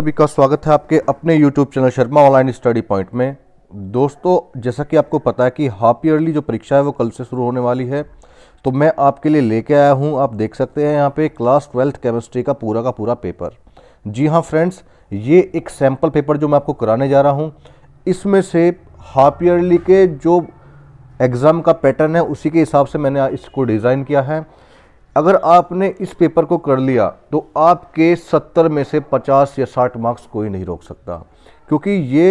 सभी का स्वागत है आपके अपने YouTube channel Sharma online study point में दोस्तों जैसा कि आपको पता है कि हाफ ईयरली जो परीक्षा है वो कल से शुरू होने वाली है तो मैं आपके लिए लेके आया हूं आप देख सकते हैं यहां पे क्लास ट्वेल्थ केमिस्ट्री का पूरा का पूरा पेपर जी हां फ्रेंड्स ये एक सैम्पल पेपर जो मैं आपको कराने जा रहा हूँ इसमें से हाफ ईयरली के जो एग्ज़ाम का पैटर्न है उसी के हिसाब से मैंने इसको डिज़ाइन किया है अगर आपने इस पेपर को कर लिया तो आपके 70 में से 50 या 60 मार्क्स कोई नहीं रोक सकता क्योंकि ये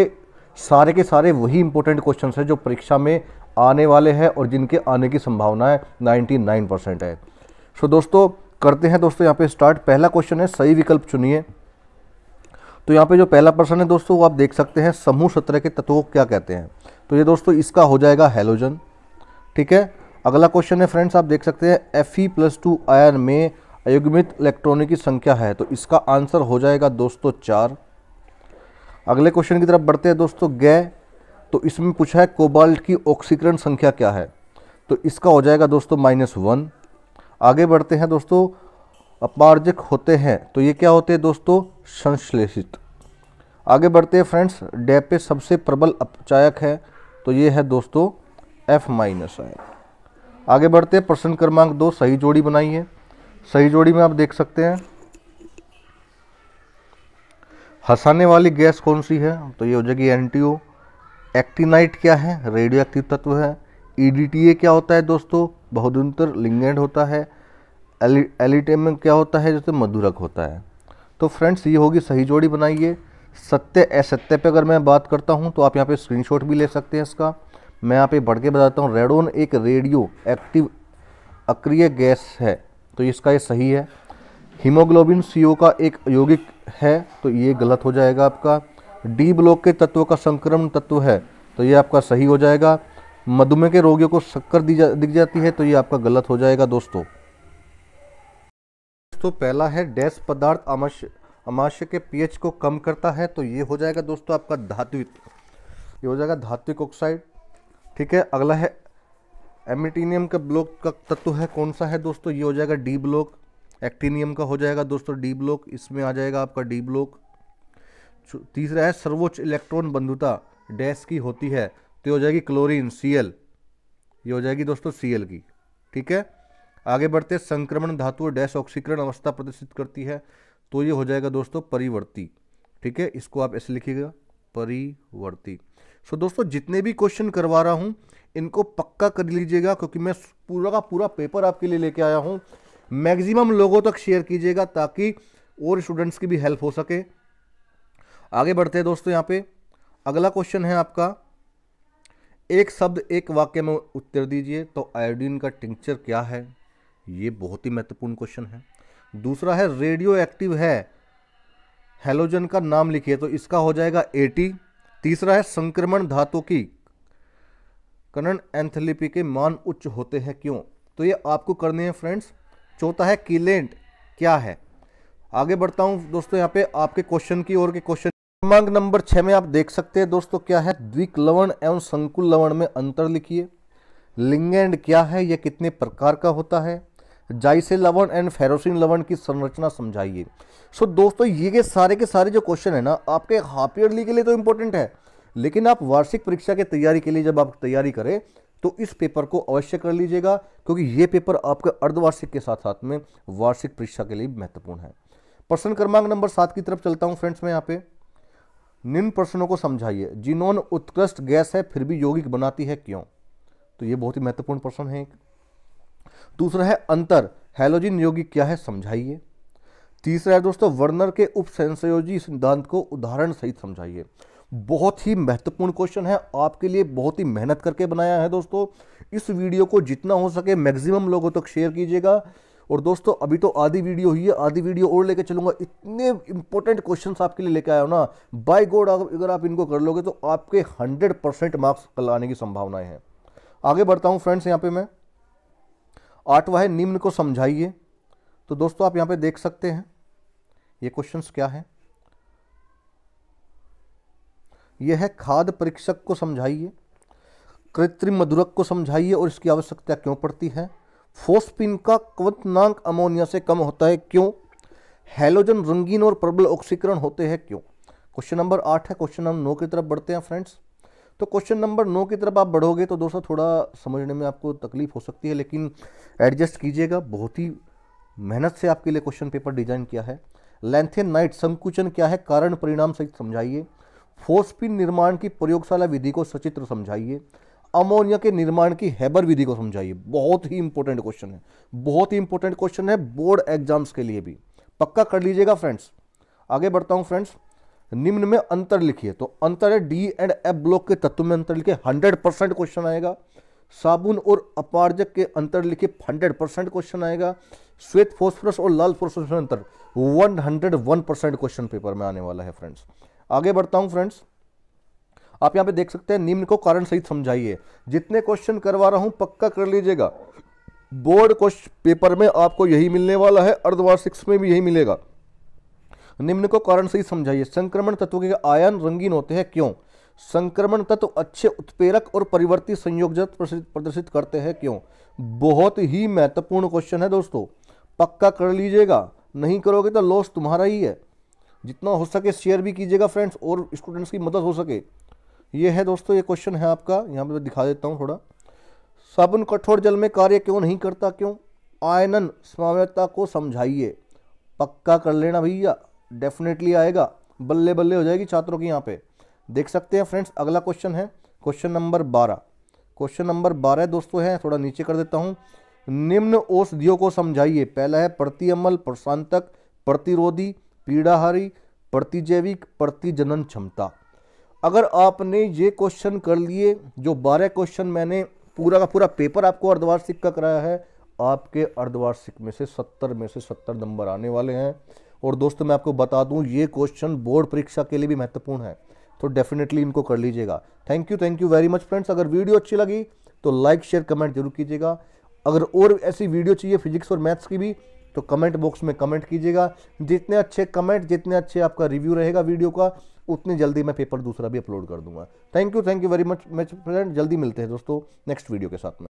सारे के सारे वही इंपॉर्टेंट क्वेश्चन हैं जो परीक्षा में आने वाले हैं और जिनके आने की संभावना है नाइन्टी परसेंट है सो so, दोस्तों करते हैं दोस्तों यहाँ पे स्टार्ट पहला क्वेश्चन है सही विकल्प चुनिए तो यहाँ पे जो पहला प्रश्न है दोस्तों वो आप देख सकते हैं समूह सत्रह के तत्वों को क्या कहते हैं तो ये दोस्तों इसका हो जाएगा हेलोजन ठीक है अगला क्वेश्चन है फ्रेंड्स आप देख सकते हैं एफ ई प्लस टू आयन में अयुग्मित इलेक्ट्रॉनों की संख्या है तो इसका आंसर हो जाएगा दोस्तों चार अगले क्वेश्चन की तरफ बढ़ते हैं दोस्तों गै तो इसमें पूछा है कोबाल्ट की ऑक्सीकरण संख्या क्या है तो इसका हो जाएगा दोस्तों माइनस वन आगे बढ़ते हैं दोस्तों अपार्जक होते हैं तो ये क्या होते हैं दोस्तों संश्लेषित आगे बढ़ते हैं फ्रेंड्स डेपे सबसे प्रबल अपचायक है तो ये है दोस्तों एफ माइनस आएगा आगे बढ़ते हैं प्रश्न क्रमांक दो सही जोड़ी बनाई है सही जोड़ी में आप देख सकते हैं हंसाने वाली गैस कौन सी है तो ये हो जाएगी एन एक्टिनाइट क्या है रेडियो एक्टिव तत्व है ईडीटीए e क्या होता है दोस्तों बहुदंतर लिंगेंड होता है एलिटेम क्या होता है जैसे मधुरक होता है तो फ्रेंड्स ये होगी सही जोड़ी बनाइए सत्य असत्य पे अगर मैं बात करता हूँ तो आप यहाँ पे स्क्रीनशॉट भी ले सकते हैं इसका मैं यहाँ पे बढ़ के बताता हूँ रेडोन एक रेडियो एक्टिव अक्रिय गैस है तो इसका ये सही है हीमोग्लोबिन सीओ का एक यौगिक है तो ये गलत हो जाएगा आपका डी ब्लॉक के तत्व का संक्रमण तत्व है तो ये आपका सही हो जाएगा मधुमेह के रोगियों को शक्कर दी जा, दिख जाती है तो ये आपका गलत हो जाएगा दोस्तों दोस्तों पहला है डैस पदार्थ अमाश अमाश्य के पीएच को कम करता है तो ये हो जाएगा दोस्तों आपका धात्विक ये हो जाएगा धात्विक ऑक्साइड ठीक है अगला है एमिटीनियम का ब्लॉक का तत्व है कौन सा है दोस्तों ये हो जाएगा डी ब्लॉक एक्टीनियम का हो जाएगा दोस्तों डी ब्लॉक इसमें आ जाएगा आपका डी ब्लॉक तीसरा है सर्वोच्च इलेक्ट्रॉन बंधुता डैश की होती है तो ये हो जाएगी क्लोरीन सी ये हो जाएगी दोस्तों सी की ठीक है आगे बढ़ते संक्रमण धातु डैश ऑक्सीकरण अवस्था प्रदर्शित करती है तो ये हो जाएगा दोस्तों परिवर्ती ठीक है इसको आप ऐसे लिखिएगा परिवर्ती सो so, दोस्तों जितने भी क्वेश्चन करवा रहा हूँ इनको पक्का कर लीजिएगा क्योंकि मैं पूरा का पूरा पेपर आपके लिए लेके आया हूँ मैक्सिमम लोगों तक शेयर कीजिएगा ताकि और स्टूडेंट्स की भी हेल्प हो सके आगे बढ़ते हैं दोस्तों यहाँ पे अगला क्वेश्चन है आपका एक शब्द एक वाक्य में उत्तर दीजिए तो आयोडीन का टिंक्चर क्या है ये बहुत ही महत्वपूर्ण क्वेश्चन है दूसरा है रेडियो एक्टिव है हेलोजन का नाम लिखिए तो इसका हो जाएगा एटी तीसरा है संक्रमण धातु की करण एंथलिपी के मान उच्च होते हैं क्यों तो ये आपको करने हैं फ्रेंड्स चौथा है कीलेंट क्या है आगे बढ़ता हूं दोस्तों यहाँ पे आपके क्वेश्चन की ओर के क्वेश्चन क्रमांक नंबर छह में आप देख सकते हैं दोस्तों क्या है द्विक लवण एवं संकुल लवण में अंतर लिखिए लिंगेंड क्या है यह कितने प्रकार का होता है जाइसे लवण एंड फेरोसिन लवण की संरचना समझाइए सो so, दोस्तों ये के सारे के सारे जो क्वेश्चन है ना आपके हाफ ईयरली के लिए तो इम्पोर्टेंट है लेकिन आप वार्षिक परीक्षा की तैयारी के लिए जब आप तैयारी करें तो इस पेपर को अवश्य कर लीजिएगा क्योंकि ये पेपर आपके अर्धवार्षिक के साथ साथ में वार्षिक परीक्षा के लिए महत्वपूर्ण है प्रश्न क्रमांक नंबर सात की तरफ चलता हूँ फ्रेंड्स मैं यहाँ पे निम्न प्रश्नों को समझाइए जिनोन उत्कृष्ट गैस है फिर भी यौगिक बनाती है क्यों तो ये बहुत ही महत्वपूर्ण प्रश्न है दूसरा है अंतर हैलोजिन योगी क्या है समझाइए तीसरा है दोस्तों वर्नर के उपसंशयोजी सिद्धांत को उदाहरण सहित समझाइए बहुत ही महत्वपूर्ण क्वेश्चन है आपके लिए बहुत ही मेहनत करके बनाया है दोस्तों इस वीडियो को जितना हो सके मैक्सिमम लोगों तक तो शेयर कीजिएगा और दोस्तों अभी तो आधी वीडियो हुई है आधी वीडियो और लेके चलूंगा इतने इंपॉर्टेंट क्वेश्चन आपके लिए लेके आया हो ना बाय गॉड अगर आप इनको कर लोगे तो आपके हंड्रेड परसेंट मार्क्स कल आने की संभावनाएं हैं आगे बढ़ता हूँ फ्रेंड्स यहाँ पे मैं आठवा है निम्न को समझाइए तो दोस्तों आप यहाँ पे देख सकते हैं ये क्वेश्चंस क्या है यह है खाद परीक्षक को समझाइए कृत्रिम मधुरक को समझाइए और इसकी आवश्यकता क्यों पड़ती है फोस्पिन का क्वनांक अमोनिया से कम होता है क्यों हेलोजन रंगीन और प्रबल ऑक्सीकरण होते हैं क्यों क्वेश्चन नंबर आठ है क्वेश्चन नंबर नौ की तरफ बढ़ते हैं फ्रेंड्स तो क्वेश्चन नंबर नौ की तरफ आप बढ़ोगे तो दोस्तों थोड़ा समझने में आपको तकलीफ हो सकती है लेकिन एडजस्ट कीजिएगा बहुत ही मेहनत से आपके लिए क्वेश्चन पेपर डिजाइन किया है लेंथेन नाइट संकुचन क्या है कारण परिणाम सहित समझाइए फोस्पिन निर्माण की प्रयोगशाला विधि को सचित्र समझाइए अमोनिया के निर्माण की हैबर विधि को समझाइए बहुत ही इंपॉर्टेंट क्वेश्चन है बहुत ही इंपॉर्टेंट क्वेश्चन है बोर्ड एग्जाम्स के लिए भी पक्का कर लीजिएगा फ्रेंड्स आगे बढ़ता हूँ फ्रेंड्स निम्न में अंतर लिखिए तो अंतर है डी एंड एफ ब्लॉक के तत्व में अंतर लिखिए हंड्रेड परसेंट क्वेश्चन आएगा साबुन और अपार्जक के अंतर लिखिए हंड्रेड परसेंट क्वेश्चन आएगा श्वेत फॉस्फोरस और लाल फॉस्फोरस में अंतर one hundred one percent question paper में आने वाला है फ्रेंड्स आगे बढ़ता हूँ फ्रेंड्स आप यहाँ पे देख सकते हैं निम्न को कारण सहित समझाइए जितने क्वेश्चन करवा रहा हूँ पक्का कर लीजिएगा बोर्ड क्वेश्चन पेपर में आपको यही मिलने वाला है अर्धवार्षिक में भी यही मिलेगा निम्न को कारण सही समझाइए संक्रमण तत्व के आयन रंगीन होते हैं क्यों संक्रमण तत्व अच्छे उत्पेरक और परिवर्ती संयोग प्रदर्शित करते हैं क्यों बहुत ही महत्वपूर्ण क्वेश्चन है दोस्तों पक्का कर लीजिएगा नहीं करोगे तो लॉस तुम्हारा ही है जितना हो सके शेयर भी कीजिएगा फ्रेंड्स और स्टूडेंट्स की मदद हो सके ये है दोस्तों ये क्वेश्चन है आपका यहाँ पे मैं दिखा देता हूँ थोड़ा साबुन कठोर जल में कार्य क्यों नहीं करता क्यों आयनन समाव्यता को समझाइए पक्का कर लेना भैया डेफिनेटली आएगा बल्ले बल्ले हो जाएगी छात्रों की यहाँ पे देख सकते हैं फ्रेंड्स अगला क्वेश्चन है क्वेश्चन नंबर बारह क्वेश्चन नंबर बारह दोस्तों है थोड़ा नीचे कर देता हूँ निम्न औषधियों को समझाइए पहला है अमल प्रशांतक प्रतिरोधी पीड़ाहारी प्रतिजैविक प्रतिजनन क्षमता अगर आपने ये क्वेश्चन कर लिए जो बारह क्वेश्चन मैंने पूरा का पूरा पेपर आपको अर्धवार्षिक का कराया है आपके अर्धवार्षिक में से सत्तर में से सत्तर नंबर आने वाले हैं और दोस्तों मैं आपको बता दूं ये क्वेश्चन बोर्ड परीक्षा के लिए भी महत्वपूर्ण है तो डेफिनेटली इनको कर लीजिएगा thank you thank you very much friends अगर वीडियो अच्छी लगी तो लाइक शेयर कमेंट जरूर कीजिएगा अगर और ऐसी वीडियो चाहिए फिजिक्स और मैथ्स की भी तो कमेंट बॉक्स में कमेंट कीजिएगा जितने अच्छे कमेंट जितने अच्छे आपका रिव्यू रहेगा वीडियो का उतनी जल्दी मैं पेपर दूसरा भी अपलोड कर दूंगा thank you thank you very much much friend जल्दी मिलते हैं दोस्तों नेक्स्ट वीडियो के साथ में